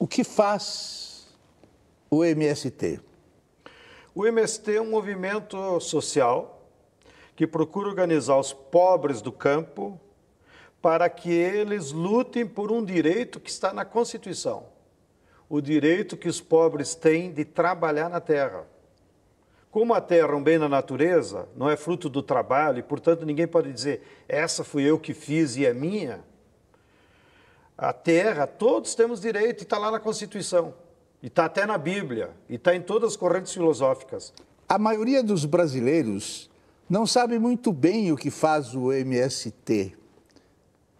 O que faz o MST? O MST é um movimento social que procura organizar os pobres do campo para que eles lutem por um direito que está na Constituição, o direito que os pobres têm de trabalhar na terra. Como a terra é um bem da natureza, não é fruto do trabalho, e portanto ninguém pode dizer essa fui eu que fiz e é minha, a terra, todos temos direito, e está lá na Constituição, e está até na Bíblia, e está em todas as correntes filosóficas. A maioria dos brasileiros não sabe muito bem o que faz o MST.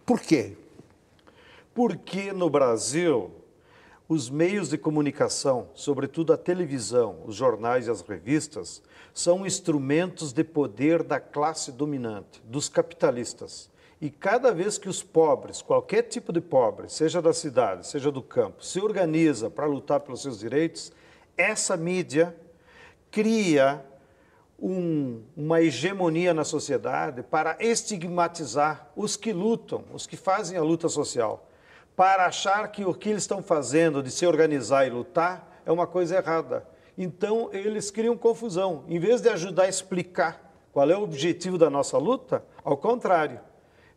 Por quê? Porque no Brasil, os meios de comunicação, sobretudo a televisão, os jornais e as revistas, são instrumentos de poder da classe dominante, dos capitalistas. E cada vez que os pobres, qualquer tipo de pobre, seja da cidade, seja do campo, se organiza para lutar pelos seus direitos, essa mídia cria um, uma hegemonia na sociedade para estigmatizar os que lutam, os que fazem a luta social, para achar que o que eles estão fazendo de se organizar e lutar é uma coisa errada. Então eles criam confusão. Em vez de ajudar a explicar qual é o objetivo da nossa luta, ao contrário,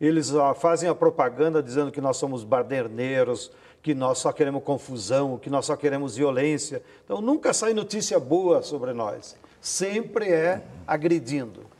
eles ó, fazem a propaganda dizendo que nós somos baderneiros, que nós só queremos confusão, que nós só queremos violência. Então nunca sai notícia boa sobre nós. Sempre é agredindo.